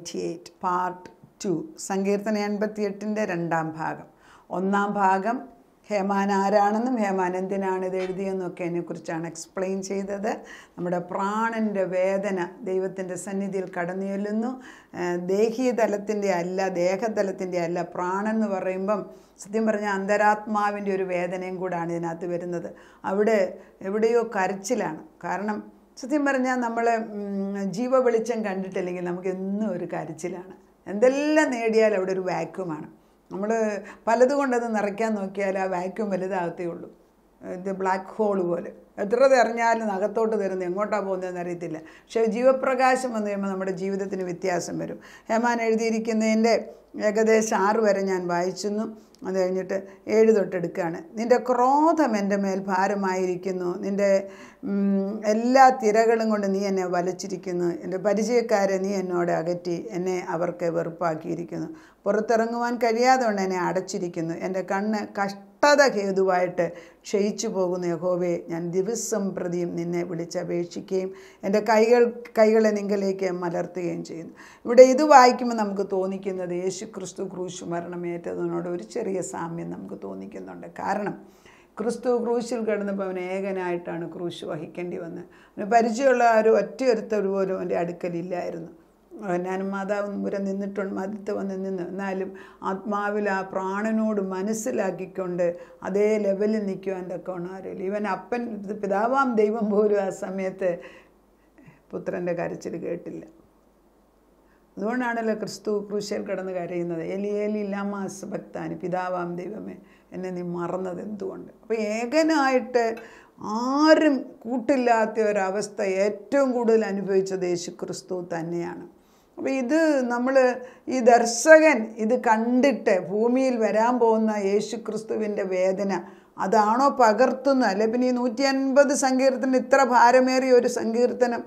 eighty eight part two സങ്കീർത്തന എൺപത്തിയെട്ടിൻ്റെ രണ്ടാം ഭാഗം ഒന്നാം ഭാഗം ഹേമാൻ ആരാണെന്നും ഹേമാൻ എന്തിനാണ് ഇത് എഴുതിയെന്നൊക്കെ അതിനെക്കുറിച്ചാണ് എക്സ്പ്ലെയിൻ ചെയ്തത് നമ്മുടെ പ്രാണൻ്റെ വേദന ദൈവത്തിൻ്റെ സന്നിധിയിൽ കടന്നു ചെല്ലുന്നു ദേഹീയ തലത്തിൻ്റെ അല്ല ദേഹതലത്തിൻ്റെ അല്ല പ്രാണൻ എന്ന് പറയുമ്പം സത്യം പറഞ്ഞാൽ അന്തരാത്മാവിൻ്റെ ഒരു വേദനയും കൂടാണ് ഇതിനകത്ത് വരുന്നത് അവിടെ എവിടെയോ കരച്ചിലാണ് കാരണം സത്യം പറഞ്ഞാൽ നമ്മൾ ജീവ വെളിച്ചം കണ്ടിട്ടില്ലെങ്കിൽ നമുക്ക് എന്നും ഒരു കരച്ചിലാണ് എന്തെല്ലാം നേടിയാൽ അവിടെ ഒരു വാക്യൂമാണ് നമ്മൾ പലതുകൊണ്ടത് നിറയ്ക്കാൻ നോക്കിയാൽ ആ വാക്യൂം വലുതാകത്തേ ഉള്ളൂ ഇത് ബ്ലാക്ക് ഹോൾ പോലെ എത്ര തെറിഞ്ഞാലും അകത്തോട്ട് തരുന്നത് എങ്ങോട്ടാണ് പോകുന്നതെന്ന് അറിയത്തില്ല പക്ഷേ ജീവപ്രകാശം വന്നു കഴിയുമ്പോൾ നമ്മുടെ ജീവിതത്തിന് വ്യത്യാസം വരും ഹേമാൻ എഴുതിയിരിക്കുന്നതിൻ്റെ ഏകദേശം ആറ് വരെ ഞാൻ വായിച്ചെന്നും അത് കഴിഞ്ഞിട്ട് ഏഴ് തൊട്ടെടുക്കുകയാണ് നിൻ്റെ ക്രോധം എൻ്റെ മേൽ ഭാരമായിരിക്കുന്നു നിൻ്റെ എല്ലാ തിരകളും കൊണ്ട് നീ എന്നെ വലച്ചിരിക്കുന്നു എൻ്റെ പരിചയക്കാരെ നീ എന്നോട് അകറ്റി എന്നെ അവർക്ക് വെറുപ്പാക്കിയിരിക്കുന്നു പുറത്തിറങ്ങുവാൻ കഴിയാതെ കൊണ്ട് എന്നെ അടച്ചിരിക്കുന്നു എൻ്റെ കണ്ണ് കഷ്ട അട്ടത ക്ഷയിച്ചു പോകുന്ന യഹോവയെ ഞാൻ ദിവസം പ്രതിയും നിന്നെ വിളിച്ചപേക്ഷിക്കുകയും എൻ്റെ കൈകൾ കൈകളെ നിങ്കലേക്ക് മലർത്തുകയും ചെയ്യുന്നു ഇവിടെ ഇത് വായിക്കുമ്പോൾ നമുക്ക് തോന്നിക്കുന്നത് യേശു ക്രിസ്തു ക്രൂശ് മരണമേറ്റതിനോട് ഒരു ചെറിയ സാമ്യം നമുക്ക് തോന്നിക്കുന്നുണ്ട് കാരണം ക്രിസ്തു ക്രൂശിൽ കിടന്നപ്പോൾ അവൻ ഏകനായിട്ടാണ് ക്രൂശ് വഹിക്കേണ്ടി വന്നത് അവന് പരിചയമുള്ള ആരും ഒറ്റയൊരുത്തൊരു പോലും അവൻ്റെ അടുക്കലില്ലായിരുന്നു ഞാനും മാതാവ് മുരം നിന്നിട്ടുണ്ട് മതത്ത് വന്ന് നിന്ന് എന്നാലും ആത്മാവിൽ ആ പ്രാണനോട് മനസ്സിലാക്കിക്കൊണ്ട് അതേ ലെവലിൽ നിൽക്കുവാൻ തൊക്കെ ആരുമില്ല ഇവൻ അപ്പൻ പിതാവാം ദൈവം പോലും ആ സമയത്ത് പുത്രൻ്റെ കരച്ചിൽ കേട്ടില്ല അതുകൊണ്ടാണല്ലോ ക്രിസ്തു ക്രൂശയിൽ കിടന്ന് കരയുന്നത് എലി എലി ലമാസ് ഭക്താന് പിതാവാം ദൈവമേ എന്നെ നീ മറന്നത് എന്തുകൊണ്ട് അപ്പോൾ ഏകനായിട്ട് ആരും കൂട്ടില്ലാത്ത ഒരവസ്ഥ ഏറ്റവും കൂടുതൽ അനുഭവിച്ചത് യേശു ക്രിസ്തു തന്നെയാണ് അപ്പോൾ ഇത് നമ്മൾ ഈ ദർശകൻ ഇത് കണ്ടിട്ട് ഭൂമിയിൽ വരാൻ പോകുന്ന യേശു ക്രിസ്തുവിൻ്റെ വേദന അതാണോ പകർത്തുന്നത് അല്ലെ പിന്നെ ഈ നൂറ്റി അൻപത് സങ്കീർത്തനം ഇത്ര ഭാരമേറിയ ഒരു സങ്കീർത്തനം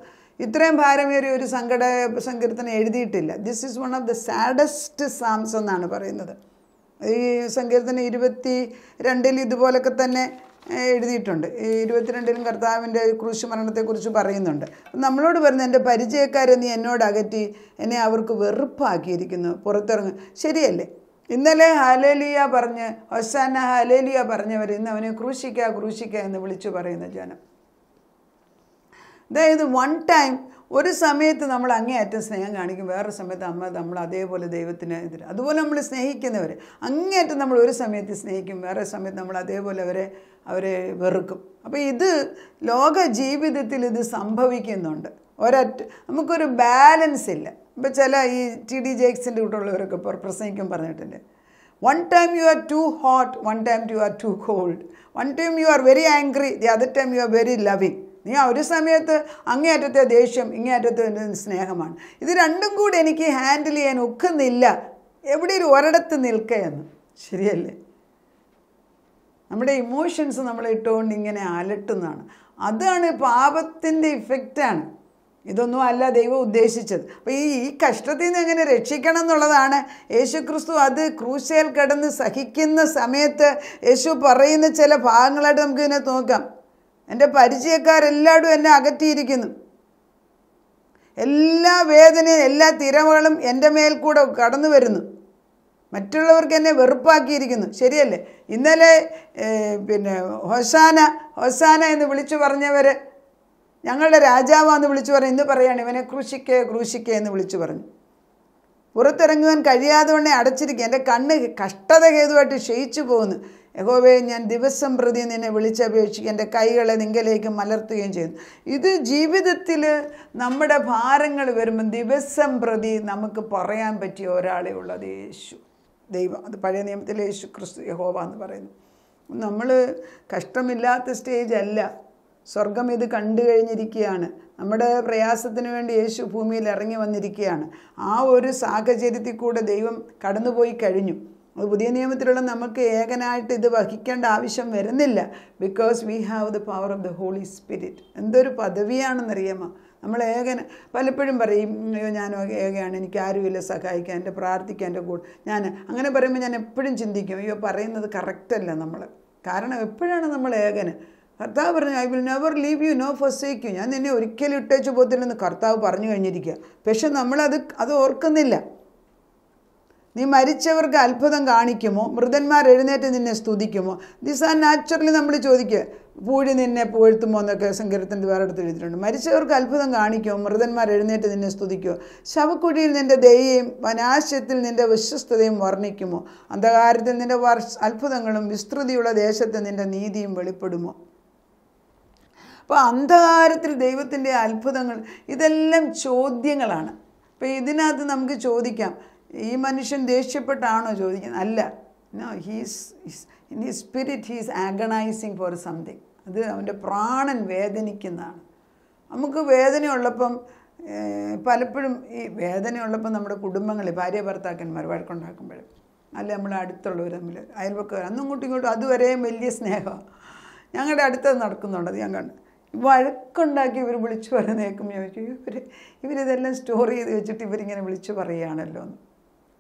ഇത്രയും ഭാരമേറിയ ഒരു സങ്കട സങ്കീർത്തനം എഴുതിയിട്ടില്ല this is one of the saddest സാംസ് എന്നാണ് പറയുന്നത് ഈ സങ്കീർത്തനം ഇരുപത്തി രണ്ടിൽ ഇതുപോലൊക്കെ തന്നെ എഴുതിയിട്ടുണ്ട് ഇരുപത്തിരണ്ടിലും കർത്താവിൻ്റെ ക്രൂശ് മരണത്തെക്കുറിച്ച് പറയുന്നുണ്ട് നമ്മളോട് പറഞ്ഞു എൻ്റെ പരിചയക്കാരെ നീ എന്നോട് അകറ്റി എന്നെ അവർക്ക് വെറുപ്പാക്കിയിരിക്കുന്നു പുറത്തിറങ്ങും ശരിയല്ലേ ഇന്നലെ ഹാലേലിയ പറഞ്ഞ് ഒസാന ഹാലേലിയ പറഞ്ഞവർ ഇന്ന് അവനെ ക്രൂശിക്ക ക്രൂശിക്ക എന്ന് വിളിച്ചു പറയുന്ന ജനം അതായത് വൺ ടൈം ഒരു സമയത്ത് നമ്മൾ അങ്ങേയറ്റം സ്നേഹം കാണിക്കും വേറൊരു സമയത്ത് അമ്മ നമ്മൾ അതേപോലെ ദൈവത്തിന് എതിരെ അതുപോലെ നമ്മൾ സ്നേഹിക്കുന്നവർ അങ്ങേയറ്റം നമ്മൾ ഒരു സമയത്ത് സ്നേഹിക്കും വേറെ സമയത്ത് നമ്മൾ അതേപോലെ അവരെ അവരെ വെറുക്കും അപ്പോൾ ഇത് ലോക ജീവിതത്തിൽ ഇത് സംഭവിക്കുന്നുണ്ട് ഒരറ്റ നമുക്കൊരു ബാലൻസ് ഇല്ല ഇപ്പോൾ ചില ഈ ടി ഡി ജേക്സിൻ്റെ കൂട്ടുള്ളവരൊക്കെ പ്രസംഗിക്കും പറഞ്ഞിട്ടുണ്ട് one time you are to hot one time you are to called one time you are very angry the other time you are very loving നീ ആ ഒരു സമയത്ത് അങ്ങേയറ്റത്തെ ദേഷ്യം ഇങ്ങേയറ്റത്തെ സ്നേഹമാണ് ഇത് രണ്ടും കൂടി എനിക്ക് ഹാൻഡിൽ ചെയ്യാൻ ഒക്കുന്നില്ല എവിടെ ഒരു ഒരിടത്ത് നിൽക്കുകയെന്ന് ശരിയല്ലേ നമ്മുടെ ഇമോഷൻസ് നമ്മൾ ഇട്ടുകൊണ്ട് ഇങ്ങനെ അലട്ടുന്നതാണ് അതാണ് പാപത്തിൻ്റെ ഇഫക്റ്റാണ് ഇതൊന്നും അല്ല ദൈവം ഉദ്ദേശിച്ചത് അപ്പോൾ ഈ ഈ കഷ്ടത്തിൽ നിന്ന് എങ്ങനെ രക്ഷിക്കണം എന്നുള്ളതാണ് യേശുക്രിസ്തു അത് ക്രൂശയിൽ കിടന്ന് സഹിക്കുന്ന സമയത്ത് യേശു പറയുന്ന ചില ഭാഗങ്ങളായിട്ട് നമുക്കിതിനെ നോക്കാം എൻ്റെ പരിചയക്കാരെല്ലാവരും എന്നെ അകറ്റിയിരിക്കുന്നു എല്ലാ വേദനയും എല്ലാ തിരമകളും എൻ്റെ മേൽ കൂടെ കടന്നു വരുന്നു മറ്റുള്ളവർക്ക് എന്നെ വെറുപ്പാക്കിയിരിക്കുന്നു ശരിയല്ലേ ഇന്നലെ പിന്നെ ഹൊസാന ഹൊസാന എന്ന് വിളിച്ചു പറഞ്ഞവർ ഞങ്ങളുടെ രാജാവാന്ന് വിളിച്ചു പറഞ്ഞു ഇന്ന് പറയാണ് ഇവനെ ക്രൂശിക്കേ ക്രൂശിക്കേ എന്ന് വിളിച്ചു പറഞ്ഞു പുറത്തിറങ്ങുവാൻ കഴിയാതെ ഉടനെ അടച്ചിരിക്കുക എൻ്റെ കണ്ണ് കഷ്ടത ഹേതുവായിട്ട് ക്ഷയിച്ചു പോകുന്നു യഹോവയെ ഞാൻ ദിവസം പ്രതി നിന്നെ വിളിച്ചപേക്ഷിക്കുക എൻ്റെ കൈകളെ നിങ്കലേക്ക് മലർത്തുകയും ചെയ്യുന്നു ഇത് ജീവിതത്തിൽ നമ്മുടെ ഭാരങ്ങൾ വരുമ്പം ദിവസം പ്രതി നമുക്ക് പറയാൻ പറ്റിയ ഒരാളെ ഉള്ളത് യേശു ദൈവം അത് പഴയ നിയമത്തിൽ യേശു ക്രിസ്തു യഹോവ എന്ന് പറയുന്നു നമ്മൾ കഷ്ടമില്ലാത്ത സ്റ്റേജ് അല്ല സ്വർഗം ഇത് കണ്ടു കഴിഞ്ഞിരിക്കുകയാണ് നമ്മുടെ പ്രയാസത്തിന് വേണ്ടി യേശു ഭൂമിയിൽ ഇറങ്ങി വന്നിരിക്കുകയാണ് ആ ഒരു സാഹചര്യത്തിൽ കൂടെ ദൈവം കടന്നുപോയി കഴിഞ്ഞു പുതിയ നിയമത്തിലുള്ള നമുക്ക് ഏകനായിട്ട് ഇത് വഹിക്കേണ്ട ആവശ്യം വരുന്നില്ല because we have the power of the holy spirit എന്തൊരു പദവിയാണെന്നറിയാമോ നമ്മൾ ഏകന പലപ്പോഴും പറയും അയ്യോ ഞാൻ ഏകയാണ് എനിക്ക് ആരുമില്ല സഹായിക്കാൻ എൻ്റെ പ്രാർത്ഥിക്കാൻ എൻ്റെ കൂടെ ഞാൻ അങ്ങനെ പറയുമ്പോൾ ഞാൻ എപ്പോഴും ചിന്തിക്കും അയ്യോ പറയുന്നത് കറക്റ്റല്ല നമ്മൾ കാരണം എപ്പോഴാണ് നമ്മൾ ഏകന് കർത്താവ് പറഞ്ഞു I will never leave you know first ഞാൻ നിന്നെ ഒരിക്കലും ഇട്ടേച്ചു പോകത്തില്ലെന്ന് കർത്താവ് പറഞ്ഞു കഴിഞ്ഞിരിക്കുക പക്ഷെ നമ്മളത് അത് ഓർക്കുന്നില്ല നീ മരിച്ചവർക്ക് അത്ഭുതം കാണിക്കുമോ മൃതന്മാർ എഴുന്നേറ്റ് നിന്നെ സ്തുതിക്കുമോ ദിസ് ആർ നാച്ചുറലി നമ്മൾ ചോദിക്കുക പൂഴി നിന്നെ പൂഴ്ത്തുമോ എന്നൊക്കെ സങ്കീർത്തനത്തിൽ വേറെ അടുത്ത് എഴുതിയിട്ടുണ്ട് മരിച്ചവർക്ക് അത്ഭുതം കാണിക്കുമോ മൃതന്മാർ എഴുന്നേറ്റ് നിന്നെ സ്തുതിക്കുമോ ശവക്കുഴിയിൽ നിൻ്റെ ദയയും വനാശയത്തിൽ നിൻ്റെ വിശ്വസ്തതയും വർണ്ണിക്കുമോ അന്ധകാരത്തിൽ നിൻ്റെ അത്ഭുതങ്ങളും വിസ്തൃതിയുള്ള ദേശത്ത് നിൻ്റെ നീതിയും വെളിപ്പെടുമോ അപ്പോൾ അന്ധകാരത്തിൽ ദൈവത്തിൻ്റെ അത്ഭുതങ്ങൾ ഇതെല്ലാം ചോദ്യങ്ങളാണ് അപ്പോൾ ഇതിനകത്ത് നമുക്ക് ചോദിക്കാം ഈ മനുഷ്യൻ ദേഷ്യപ്പെട്ടാണോ ചോദിക്കുന്നത് അല്ല no he's in he spirit he's ആഗണൈസിങ് for something അത് അവൻ്റെ പ്രാണൻ വേദനിക്കുന്നതാണ് നമുക്ക് വേദനയുള്ളപ്പം പലപ്പോഴും ഈ വേദനയുള്ളപ്പം നമ്മുടെ കുടുംബങ്ങളിൽ ഭാര്യ ഭർത്താക്കന്മാർ വഴക്കുണ്ടാക്കുമ്പോഴും അല്ല നമ്മുടെ അടുത്തുള്ളവർ തമ്മിൽ അയൽവക്കാർ അന്നും ഇങ്ങോട്ടും ഇങ്ങോട്ടും അതുവരെയും വലിയ സ്നേഹമാണ് ഞങ്ങളുടെ അടുത്ത് നടക്കുന്നുണ്ട് ഞാൻ കണ്ടു വഴക്കുണ്ടാക്കി ഇവർ വിളിച്ചു പറയുന്നേക്കും ചോദിച്ചു ഇവർ ഇവരിതെല്ലാം സ്റ്റോർ ചെയ്ത് വെച്ചിട്ട് ഇവരിങ്ങനെ വിളിച്ചു പറയുകയാണല്ലോ എന്ന്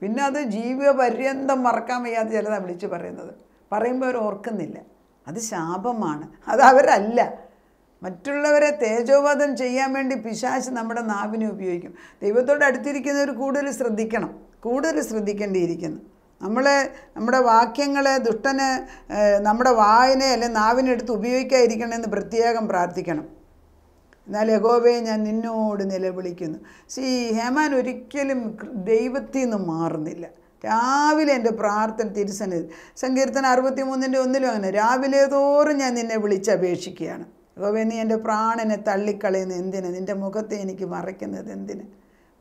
പിന്നെ അത് ജീവപര്യന്തം മറക്കാൻ വയ്യാത്ത ചിലതാണ് വിളിച്ച് പറയുന്നത് പറയുമ്പോൾ അവർ ഓർക്കുന്നില്ല അത് ശാപമാണ് അത് അവരല്ല മറ്റുള്ളവരെ തേജോവധം ചെയ്യാൻ വേണ്ടി പിശാശ് നമ്മുടെ നാവിനെ ഉപയോഗിക്കും ദൈവത്തോട് അടുത്തിരിക്കുന്നവർ കൂടുതൽ ശ്രദ്ധിക്കണം കൂടുതൽ ശ്രദ്ധിക്കേണ്ടിയിരിക്കുന്നു നമ്മൾ നമ്മുടെ വാക്യങ്ങൾ ദുഷ്ടന് നമ്മുടെ വായന അല്ലെങ്കിൽ നാവിനെടുത്ത് ഉപയോഗിക്കാതിരിക്കണമെന്ന് പ്രത്യേകം പ്രാർത്ഥിക്കണം എന്നാൽ യഹോബയെ ഞാൻ നിന്നോട് നിലവിളിക്കുന്നു സി ഹേമാൻ ഒരിക്കലും ദൈവത്തിൽ നിന്ന് മാറുന്നില്ല രാവിലെ എൻ്റെ പ്രാർത്ഥന തിരുസന്നിധി സങ്കീർത്തനം അറുപത്തി മൂന്നിൻ്റെ ഒന്നിലും അങ്ങനെ രാവിലെ തോറും ഞാൻ നിന്നെ അപേക്ഷിക്കുകയാണ് യഹോബെ നീ എൻ്റെ പ്രാണനെ തള്ളിക്കളയുന്നത് എന്തിന് നിൻ്റെ മുഖത്തെ എനിക്ക് മറയ്ക്കുന്നത് എന്തിന്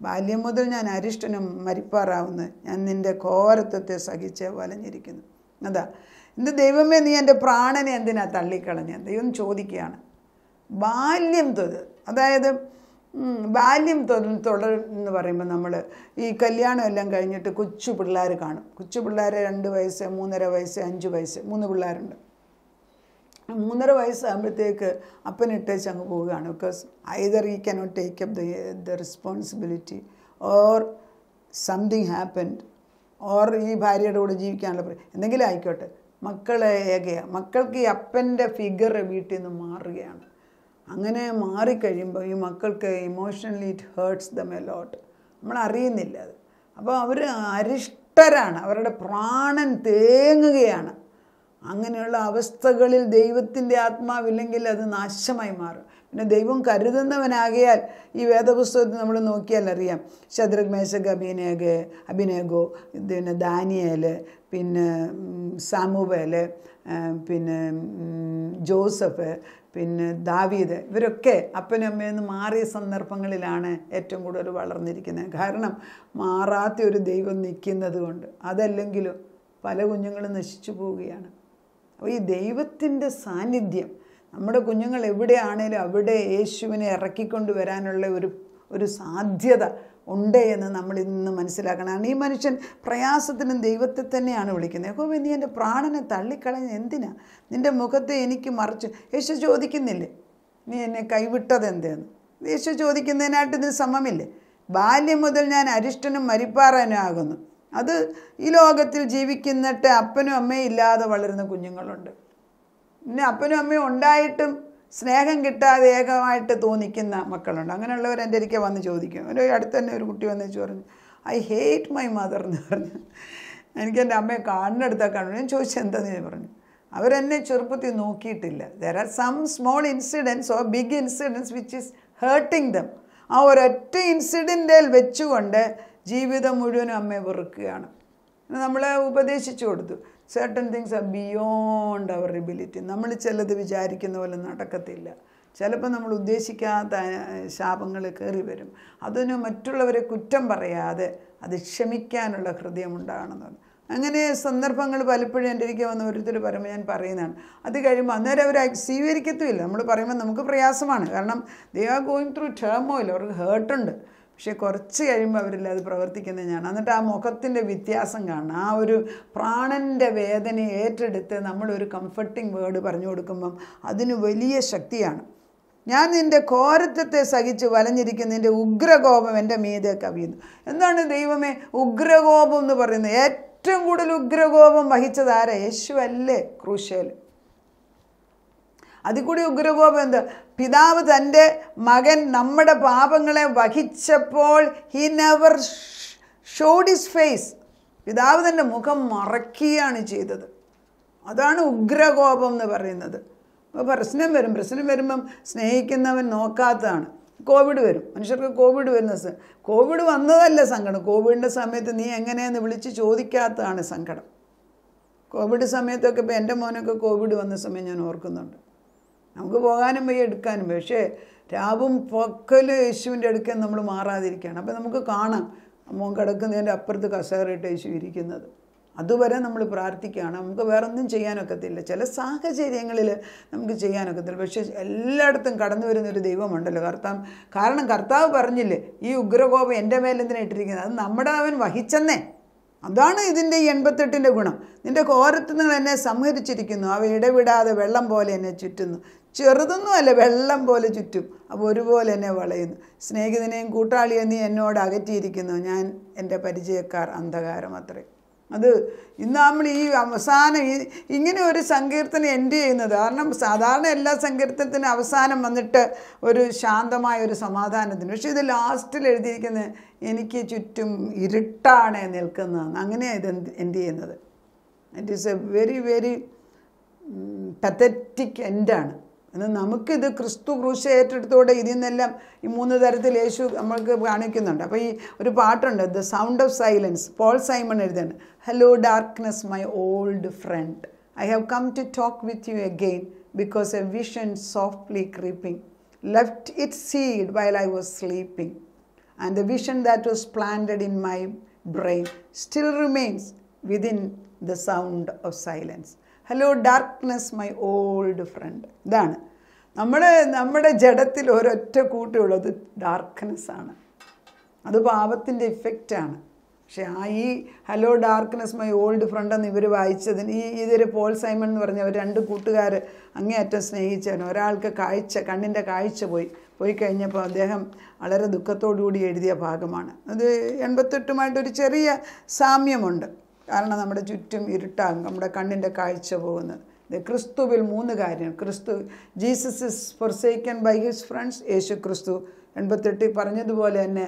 ബാല്യം മുതൽ ഞാൻ അരിഷ്ടനും മരിപ്പാറാവുന്നത് ഞാൻ നിൻ്റെ ഘോരത്വത്തെ സഹിച്ച് വലഞ്ഞിരിക്കുന്നു അതാ എന്ത് ദൈവമേ നീ എൻ്റെ പ്രാണനെ എന്തിനാ തള്ളിക്കളഞ്ഞത് ദൈവം ചോദിക്കുകയാണ് ബാല്യം തൊത് അതായത് ബാല്യം തൊതും തുടർ എന്ന് പറയുമ്പോൾ നമ്മൾ ഈ കല്യാണം എല്ലാം കഴിഞ്ഞിട്ട് കൊച്ചു പിള്ളേർ കാണും കൊച്ചു പിള്ളേർ രണ്ട് വയസ്സ് മൂന്നര വയസ്സ് അഞ്ച് വയസ്സ് മൂന്ന് പിള്ളേരുണ്ട് മൂന്നര വയസ്സാകുമ്പോഴത്തേക്ക് അപ്പനിട്ടേച്ച് അങ്ങ് പോവുകയാണ് ബിക്കോസ് ഐദർ ഈ cannot take up the the responsibility or something happened or ഈ ഭാര്യയുടെ കൂടെ ജീവിക്കാനുള്ള എന്തെങ്കിലും ആയിക്കോട്ടെ മക്കളെ ഏകയാണ് മക്കൾക്ക് ഈ അപ്പൻ്റെ ഫിഗർ വീട്ടിൽ നിന്ന് മാറുകയാണ് അങ്ങനെ മാറിക്കഴിയുമ്പോൾ ഈ മക്കൾക്ക് emotionally it hertz them a lot നമ്മൾ അറിയുന്നില്ല അത് അപ്പോൾ അവർ അരിഷ്ടരാണ് അവരുടെ പ്രാണൻ തേങ്ങുകയാണ് അങ്ങനെയുള്ള അവസ്ഥകളിൽ ദൈവത്തിൻ്റെ ആത്മാവില്ലെങ്കിൽ അത് നാശമായി മാറും പിന്നെ ദൈവം കരുതുന്നവനാകിയാൽ ഈ വേദപുസ്തകത്തിൽ നമ്മൾ നോക്കിയാൽ അറിയാം ശദ്രക് മേശക് അഭിനേക അഭിനേഗോ പിന്നെ ദാനിയേൽ പിന്നെ സാമുവേല് പിന്നെ ജോസഫ് പിന്നെ ദാവീദ് ഇവരൊക്കെ അപ്പനും അമ്മയിൽ നിന്ന് മാറിയ സന്ദർഭങ്ങളിലാണ് ഏറ്റവും കൂടുതൽ വളർന്നിരിക്കുന്നത് കാരണം മാറാത്ത ഒരു ദൈവം നിൽക്കുന്നത് കൊണ്ട് അതല്ലെങ്കിലും പല കുഞ്ഞുങ്ങളും നശിച്ചു പോവുകയാണ് അപ്പോൾ ഈ ദൈവത്തിൻ്റെ സാന്നിധ്യം നമ്മുടെ കുഞ്ഞുങ്ങൾ എവിടെയാണേലും അവിടെ യേശുവിനെ ഇറക്കിക്കൊണ്ട് വരാനുള്ള ഒരു ഒരു സാധ്യത ഉണ്ട് എന്ന് നമ്മൾ ഇന്ന് മനസ്സിലാക്കണം ഈ മനുഷ്യൻ പ്രയാസത്തിനും ദൈവത്തെ തന്നെയാണ് വിളിക്കുന്നത് യഹോവ നീ എൻ്റെ പ്രാണനെ തള്ളിക്കളഞ്ഞ് എന്തിനാ നിൻ്റെ മുഖത്തെ എനിക്ക് മറിച്ച് യേശു ചോദിക്കുന്നില്ലേ നീ എന്നെ കൈവിട്ടത് എന്തെന്ന് യേശു ചോദിക്കുന്നതിനായിട്ട് ഇതിന് സമമില്ലേ ബാല്യം മുതൽ ഞാൻ അരിഷ്ടനും മരിപ്പാറനും ആകുന്നു അത് ഈ ലോകത്തിൽ ജീവിക്കുന്നിട്ട് അപ്പനും അമ്മയും ഇല്ലാതെ വളരുന്ന കുഞ്ഞുങ്ങളുണ്ട് പിന്നെ അപ്പനും അമ്മയും ഉണ്ടായിട്ടും സ്നേഹം കിട്ടാതെ ഏകമായിട്ട് തോന്നിക്കുന്ന മക്കളുണ്ട് അങ്ങനെയുള്ളവർ എൻ്റെ ഇരിക്കെ വന്ന് ചോദിക്കും ഒരു അടുത്ത് തന്നെ ഒരു കുട്ടി വന്ന് പറഞ്ഞു ഐ ഹേറ്റ് മൈ മദർ എന്ന് പറഞ്ഞു എനിക്ക് എൻ്റെ അമ്മയെ കാണുന്നിടത്തൊക്കെ കാണുന്നു ഞാൻ ചോദിച്ചു എന്താന്ന് ഞാൻ പറഞ്ഞു അവരെന്നെ ചെറുപ്പത്തിൽ നോക്കിയിട്ടില്ല there are some small incidents or big incidents which is hurting dum ആ ഒരൊറ്റ ഇൻസിഡൻ്റിൽ വെച്ചുകൊണ്ട് ജീവിതം മുഴുവനും അമ്മയെ വെറുക്കുകയാണ് നമ്മളെ ഉപദേശിച്ചു കൊടുത്തു certain things are beyond our ability നമ്മൾ ചിലത് വിചാരിക്കുന്ന പോലെ നടക്കത്തില്ല ചിലപ്പോൾ നമ്മൾ ഉദ്ദേശിക്കാത്ത ശാപങ്ങൾ കയറി വരും അതിന് മറ്റുള്ളവരെ കുറ്റം പറയാതെ അത് ക്ഷമിക്കാനുള്ള ഹൃദയമുണ്ടാകണമെന്ന് അങ്ങനെ സന്ദർഭങ്ങൾ പലപ്പോഴും എൻ്റെ ഇരിക്കുക വന്ന ഒരുത്തർ പറയുമ്പോൾ ഞാൻ പറയുന്നതാണ് അത് കഴിയുമ്പോൾ അന്നേരം അവർ സ്വീകരിക്കത്തുമില്ല നമ്മൾ പറയുമ്പോൾ നമുക്ക് പ്രയാസമാണ് കാരണം ദേ ആർ ഗോയിങ് ത്രൂ ടേമോയിൽ അവർക്ക് ഹേർട്ടുണ്ട് പക്ഷെ കുറച്ച് കഴിയുമ്പോൾ അവരില്ല അത് പ്രവർത്തിക്കുന്നത് ഞാൻ എന്നിട്ട് ആ മുഖത്തിൻ്റെ വ്യത്യാസം കാണണം ആ ഒരു പ്രാണൻ്റെ വേദന ഏറ്റെടുത്ത് നമ്മളൊരു കംഫർട്ടിങ് വേർഡ് പറഞ്ഞു കൊടുക്കുമ്പം അതിന് വലിയ ശക്തിയാണ് ഞാൻ നിൻ്റെ ഘോരത്വത്തെ സഹിച്ച് വലഞ്ഞിരിക്കുന്ന എൻ്റെ ഉഗ്രകോപം എൻ്റെ മീതെ കവിയുന്നു എന്താണ് ദൈവമേ ഉഗ്രകോപം എന്ന് പറയുന്നത് ഏറ്റവും കൂടുതൽ ഉഗ്രകോപം വഹിച്ചതാരാ യേശു അല്ലേ ക്രൂശയിൽ അതിൽ കൂടി ഉഗ്രകോപം എന്ത് പിതാവ് തൻ്റെ മകൻ നമ്മുടെ പാപങ്ങളെ വഹിച്ചപ്പോൾ he never showed his face പിതാവ് തൻ്റെ മുഖം മറക്കുകയാണ് ചെയ്തത് അതാണ് ഉഗ്രകോപം എന്ന് പറയുന്നത് അപ്പോൾ പ്രശ്നം വരും പ്രശ്നം വരുമ്പം സ്നേഹിക്കുന്നവൻ നോക്കാത്തതാണ് കോവിഡ് വരും മനുഷ്യർക്ക് കോവിഡ് വരുന്നത് കോവിഡ് വന്നതല്ല സങ്കടം കോവിഡിൻ്റെ സമയത്ത് നീ എങ്ങനെയെന്ന് വിളിച്ച് ചോദിക്കാത്തതാണ് സങ്കടം കോവിഡ് സമയത്തൊക്കെ ഇപ്പോൾ എൻ്റെ മോനൊക്കെ കോവിഡ് വന്ന സമയം ഞാൻ ഓർക്കുന്നുണ്ട് നമുക്ക് പോകാനും വയ്യ എടുക്കാനും പക്ഷേ രാവും പൊക്കല് യേശുവിൻ്റെ അടുക്കൽ നമ്മൾ മാറാതിരിക്കുകയാണ് അപ്പോൾ നമുക്ക് കാണാം മോൻ കിടക്കുന്നതിൻ്റെ അപ്പുറത്ത് കസേറിട്ട് യേശു ഇരിക്കുന്നത് അതുവരെ നമ്മൾ പ്രാർത്ഥിക്കുകയാണ് നമുക്ക് വേറെ ഒന്നും ചെയ്യാനൊക്കത്തില്ല ചില സാഹചര്യങ്ങളിൽ നമുക്ക് ചെയ്യാനൊക്കത്തില്ല പക്ഷേ എല്ലായിടത്തും കടന്നു വരുന്നൊരു ദൈവമുണ്ടല്ലോ കർത്താവ് കാരണം കർത്താവ് പറഞ്ഞില്ലേ ഈ ഉഗ്രകോപം എൻ്റെ മേലെന്തിനാണ് ഇട്ടിരിക്കുന്നത് അത് നമ്മുടെ അവൻ വഹിച്ചെന്നേ അതാണ് ഇതിൻ്റെ ഈ എൺപത്തെട്ടിൻ്റെ ഗുണം നിൻ്റെ കോരത്ത് നിന്ന് എന്നെ സംഹരിച്ചിരിക്കുന്നു അവ ഇടവിടാതെ വെള്ളം പോലെ എന്നെ ചുറ്റുന്നു അല്ല വെള്ളം പോലെ ചുറ്റും അപ്പോൾ ഒരുപോലെ എന്നെ വളയുന്നു സ്നേഹിതനെയും കൂട്ടാളിയെ നീ എന്നോട് അകറ്റിയിരിക്കുന്നു ഞാൻ എൻ്റെ പരിചയക്കാർ അന്ധകാരം അത്രേ അത് ഇന്ന് നമ്മൾ ഈ അവസാനം ഈ ഇങ്ങനെ ഒരു സങ്കീർത്തനം എൻഡ് ചെയ്യുന്നത് കാരണം സാധാരണ എല്ലാ സങ്കീർത്തനത്തിനും അവസാനം വന്നിട്ട് ഒരു ശാന്തമായ ഒരു സമാധാനത്തിന് പക്ഷെ ഇത് ലാസ്റ്റിൽ എഴുതിയിരിക്കുന്നത് എനിക്ക് ചുറ്റും ഇരുട്ടാണ് നിൽക്കുന്നതെന്ന് അങ്ങനെയാണ് ഇത് എൻഡ് ചെയ്യുന്നത് it is A very very pathetic എൻഡാണ് എന്നാൽ നമുക്കിത് ക്രിസ്തു ക്രൂശ ഏറ്റെടുത്തോടെ ഇതിൽ നിന്നെല്ലാം ഈ മൂന്ന് തരത്തിൽ യേശു നമ്മൾക്ക് കാണിക്കുന്നുണ്ട് അപ്പോൾ ഈ ഒരു പാട്ടുണ്ട് the sound of silence Paul Simon എഴുതാണ് hello darkness my old friend I have come to talk with you again because A vision softly creeping left it seed while I was sleeping and the vision that was planted in my brain still remains within the sound of silence hello darkness my old front ഇതാണ് നമ്മൾ നമ്മുടെ ജഡത്തിൽ ഒരൊറ്റ കൂട്ടുള്ളത് darkness ആണ് അത് പാപത്തിൻ്റെ ഇഫക്റ്റാണ് പക്ഷേ ആ ഈ hello darkness my old front എന്ന് ഇവർ വായിച്ചതിന് ഈ ഇതൊരു പോൾ സൈമൺ എന്ന് പറഞ്ഞവർ അവർ രണ്ട് കൂട്ടുകാർ അങ്ങേയറ്റം സ്നേഹിച്ചവൻ ഒരാൾക്ക് കാഴ്ച കണ്ണിൻ്റെ കാഴ്ച പോയി പോയി കഴിഞ്ഞപ്പോൾ അദ്ദേഹം വളരെ ദുഃഖത്തോടു കൂടി എഴുതിയ ഭാഗമാണ് അത് എൺപത്തെട്ടുമായിട്ടൊരു ചെറിയ സാമ്യമുണ്ട് കാരണം നമ്മുടെ ചുറ്റും ഇരുട്ടാകും നമ്മുടെ കണ്ണിൻ്റെ കാഴ്ച പോകുന്നത് ക്രിസ്തുവിൽ മൂന്ന് കാര്യം ക്രിസ്തു Jesus is ഫൊർസേക്കൻ by his friends യേശു ക്രിസ്തു എൺപത്തെട്ടിൽ പറഞ്ഞതുപോലെ തന്നെ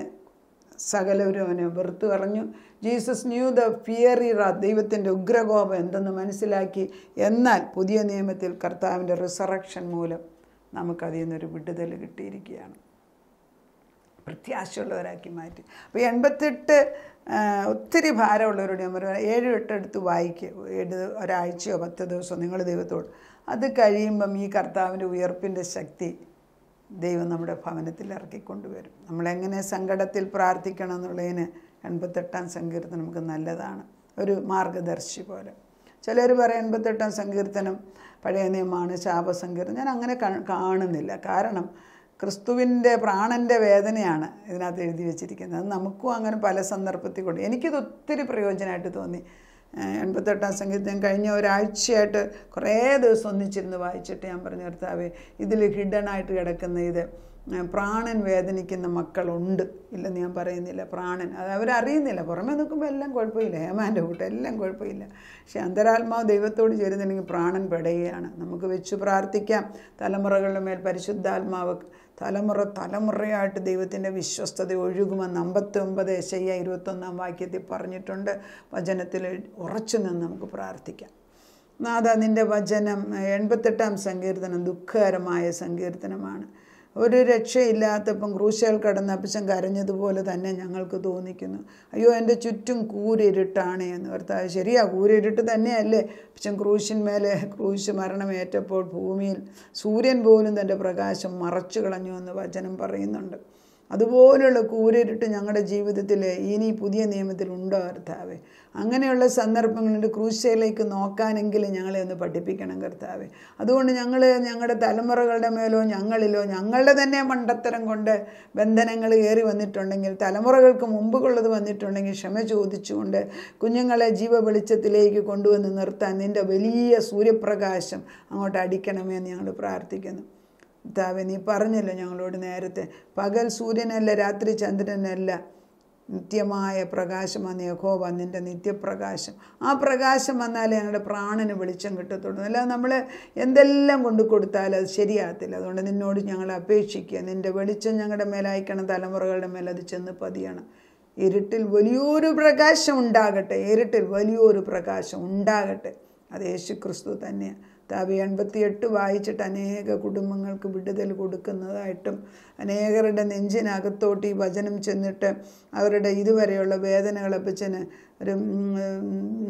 സകലവരും അവനെ വെറുത്തു പറഞ്ഞു ജീസസ് ന്യൂ ദ ഫിയറി റാ ദൈവത്തിൻ്റെ ഉഗ്രകോപം എന്തെന്ന് മനസ്സിലാക്കി എന്നാൽ പുതിയ നിയമത്തിൽ കർത്താവിൻ്റെ റിസറക്ഷൻ മൂലം നമുക്കതിൽ നിന്നൊരു വിടുതൽ കിട്ടിയിരിക്കുകയാണ് പ്രത്യാശയുള്ളവരാക്കി മാറ്റി അപ്പോൾ എൺപത്തെട്ട് ഒത്തിരി ഭാരമുള്ളവരോട് ഞാൻ പറയും ഏഴ് എട്ടെടുത്ത് വായിക്കുക ഏഴ് ഒരാഴ്ചയോ പത്ത് ദിവസമോ നിങ്ങൾ ദൈവത്തോട് അത് കഴിയുമ്പം ഈ കർത്താവിൻ്റെ ഉയർപ്പിൻ്റെ ശക്തി ദൈവം നമ്മുടെ ഭവനത്തിൽ ഇറക്കിക്കൊണ്ടുവരും നമ്മളെങ്ങനെ സങ്കടത്തിൽ പ്രാർത്ഥിക്കണം എന്നുള്ളതിന് എൺപത്തെട്ടാം സങ്കീർത്തനം നമുക്ക് നല്ലതാണ് ഒരു മാർഗദർശി പോലെ ചിലർ പറയും എൺപത്തെട്ടാം സങ്കീർത്തനം പഴയ നിയമമാണ് ശാപസങ്കീർത്തനം ഞാൻ അങ്ങനെ കാണുന്നില്ല കാരണം ക്രിസ്തുവിൻ്റെ പ്രാണൻ്റെ വേദനയാണ് ഇതിനകത്ത് എഴുതി വെച്ചിരിക്കുന്നത് നമുക്കും അങ്ങനെ പല സന്ദർഭത്തിൽ കൊണ്ട് എനിക്കിത് ഒത്തിരി പ്രയോജനമായിട്ട് തോന്നി എൺപത്തെട്ടാം സംഗീതം കഴിഞ്ഞ ഒരാഴ്ചയായിട്ട് കുറേ ദിവസം ഒന്നിച്ചിരുന്ന് വായിച്ചിട്ട് ഞാൻ പറഞ്ഞു നിർത്താവേ ഇതിൽ ഹിഡനായിട്ട് കിടക്കുന്ന ഇത് പ്രാണൻ വേദനിക്കുന്ന മക്കളുണ്ട് ഇല്ലെന്ന് ഞാൻ പറയുന്നില്ല പ്രാണൻ അത് അവരറിയുന്നില്ല പുറമേ നോക്കുമ്പോൾ എല്ലാം കുഴപ്പമില്ല ഹേമാൻ്റെ കൂട്ടം എല്ലാം കുഴപ്പമില്ല പക്ഷെ അന്തരാത്മാവ് ദൈവത്തോട് ചേരുന്നുണ്ടെങ്കിൽ പ്രാണൻ പെടുകയാണ് നമുക്ക് വെച്ച് പ്രാർത്ഥിക്കാം തലമുറകളുടെ മേൽ പരിശുദ്ധാത്മാവ് തലമുറ തലമുറയായിട്ട് ദൈവത്തിൻ്റെ വിശ്വസ്തത ഒഴുകുമെന്ന് അമ്പത്തി ഒമ്പത് ശയ്യ ഇരുപത്തൊന്നാം വാക്യത്തിൽ പറഞ്ഞിട്ടുണ്ട് വചനത്തിൽ ഉറച്ചു നിന്ന് നമുക്ക് പ്രാർത്ഥിക്കാം നാഥ നിൻ്റെ വചനം എൺപത്തെട്ടാം സങ്കീർത്തനം ദുഃഖകരമായ സങ്കീർത്തനമാണ് ഒരു രക്ഷയില്ലാത്തപ്പം ക്രൂശകൾ കടന്ന് അപ്പച്ചൻ കരഞ്ഞതുപോലെ തന്നെ ഞങ്ങൾക്ക് തോന്നിക്കുന്നു അയ്യോ എൻ്റെ ചുറ്റും കൂരിരുട്ടാണ് എന്ന് ഭർത്താവ് ശരിയാ കൂരിരുട്ട് തന്നെയല്ലേ അപ്പച്ചൻ ക്രൂശിന്മേലെ ക്രൂശ് മരണമേറ്റപ്പോൾ ഭൂമിയിൽ സൂര്യൻ പോലും തൻ്റെ പ്രകാശം മറച്ചു കളഞ്ഞു എന്ന് വചനം പറയുന്നുണ്ട് അതുപോലെയുള്ള കൂരിട്ട് ഞങ്ങളുടെ ജീവിതത്തിൽ ഇനി പുതിയ നിയമത്തിൽ ഉണ്ടോ കർത്താവേ അങ്ങനെയുള്ള സന്ദർഭങ്ങളിൽ ക്രൂശയിലേക്ക് നോക്കാനെങ്കിലും ഞങ്ങളെ ഒന്ന് പഠിപ്പിക്കണം കർത്താവേ അതുകൊണ്ട് ഞങ്ങൾ ഞങ്ങളുടെ തലമുറകളുടെ മേലോ ഞങ്ങളിലോ ഞങ്ങളുടെ തന്നെ മണ്ടത്തരം കൊണ്ട് ബന്ധനങ്ങൾ ഏറി വന്നിട്ടുണ്ടെങ്കിൽ തലമുറകൾക്ക് മുമ്പുള്ളത് വന്നിട്ടുണ്ടെങ്കിൽ ക്ഷമ ചോദിച്ചുകൊണ്ട് കുഞ്ഞുങ്ങളെ ജീവ വെളിച്ചത്തിലേക്ക് കൊണ്ടുവന്ന് നിർത്താൻ നിൻ്റെ വലിയ സൂര്യപ്രകാശം അങ്ങോട്ട് അടിക്കണമെന്ന് ഞങ്ങൾ പ്രാർത്ഥിക്കുന്നു കർത്താവെ നീ പറഞ്ഞല്ലോ ഞങ്ങളോട് നേരത്തെ പകൽ സൂര്യനല്ല രാത്രി ചന്ദ്രനല്ല നിത്യമായ പ്രകാശമാണ് യഹോവ നിൻ്റെ നിത്യപ്രകാശം ആ പ്രകാശം വന്നാലേ ഞങ്ങളുടെ പ്രാണന് വെളിച്ചം കിട്ടത്തുള്ളൂ അല്ലാതെ നമ്മൾ എന്തെല്ലാം കൊണ്ട് കൊടുത്താലും അത് ശരിയാകത്തില്ല അതുകൊണ്ട് നിന്നോട് ഞങ്ങൾ അപേക്ഷിക്കുക നിൻ്റെ വെളിച്ചം ഞങ്ങളുടെ മേലയക്കണം തലമുറകളുടെ മേലെ അത് ചെന്ന് പതിയണം ഇരുട്ടിൽ വലിയൊരു പ്രകാശം ഉണ്ടാകട്ടെ ഇരുട്ടിൽ വലിയൊരു പ്രകാശം ഉണ്ടാകട്ടെ അത് യേശു ക്രിസ്തു തന്നെയാണ് താവി എൺപത്തിയെട്ട് വായിച്ചിട്ട് അനേക കുടുംബങ്ങൾക്ക് വിടുതൽ കൊടുക്കുന്നതായിട്ടും അനേകരുടെ നെഞ്ചിനകത്തോട്ട് ഈ വചനം ചെന്നിട്ട് അവരുടെ ഇതുവരെയുള്ള വേദനകളപ്പച്ചന് ഒരു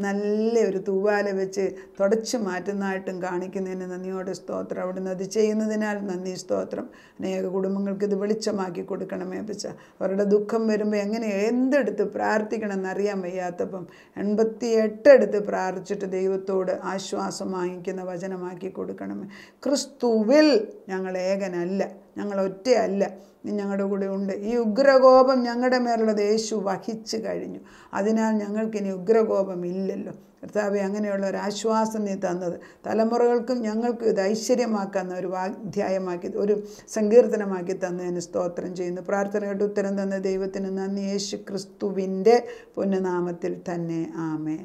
നല്ല ഒരു തൂവാല വെച്ച് തുടച്ചു മാറ്റുന്നതായിട്ടും കാണിക്കുന്നതിന് നന്ദിയോട് സ്തോത്രം അവിടുന്ന് അത് ചെയ്യുന്നതിനാൽ നന്ദി സ്തോത്രം അനേക കുടുംബങ്ങൾക്ക് ഇത് വെളിച്ചമാക്കി കൊടുക്കണമേ അപ്പച്ച അവരുടെ ദുഃഖം വരുമ്പോൾ എങ്ങനെ എന്തെടുത്ത് പ്രാർത്ഥിക്കണമെന്ന് അറിയാൻ വയ്യാത്തപ്പം എൺപത്തി എട്ടെടുത്ത് പ്രാർത്ഥിച്ചിട്ട് ദൈവത്തോട് ആശ്വാസം വാങ്ങിക്കുന്ന വചനം നിർവചനമാക്കി കൊടുക്കണമേ ക്രിസ്തുവിൽ ഞങ്ങൾ ഏകനല്ല ഞങ്ങൾ ഒറ്റയല്ല നീ ഞങ്ങളുടെ കൂടെ ഉണ്ട് ഈ ഉഗ്രകോപം ഞങ്ങളുടെ മേലുള്ള യേശു വഹിച്ചു കഴിഞ്ഞു അതിനാൽ ഞങ്ങൾക്കിനി ഉഗ്രകോപം ഇല്ലല്ലോ കർത്താവ് അങ്ങനെയുള്ള ഒരു ആശ്വാസം നീ തന്നത് തലമുറകൾക്കും ഞങ്ങൾക്കും ഇത് ഐശ്വര്യമാക്കാന്ന ഒരു വാഗ്ധ്യായമാക്കി ഒരു സങ്കീർത്തനമാക്കി തന്നതിന് സ്തോത്രം ചെയ്യുന്നു പ്രാർത്ഥനയുടെ ഉത്തരം തന്ന ദൈവത്തിന് നന്ദി യേശു ക്രിസ്തുവിൻ്റെ പുനനാമത്തിൽ തന്നെ ആമേൻ